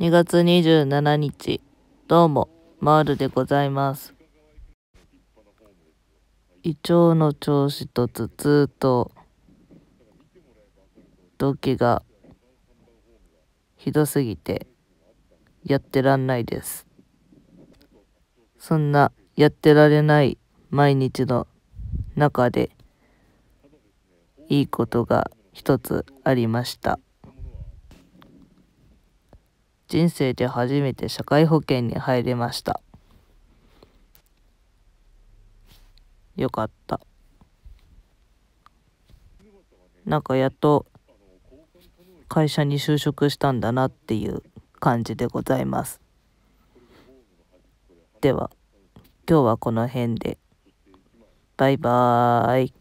2月27日、どうも、マールでございます。胃腸の調子と頭痛と、動悸が、ひどすぎて、やってらんないです。そんな、やってられない毎日の中で、いいことが一つありました。人生で初めて社会保険に入りましたよかったなんかやっと会社に就職したんだなっていう感じでございますでは今日はこの辺でバイバーイ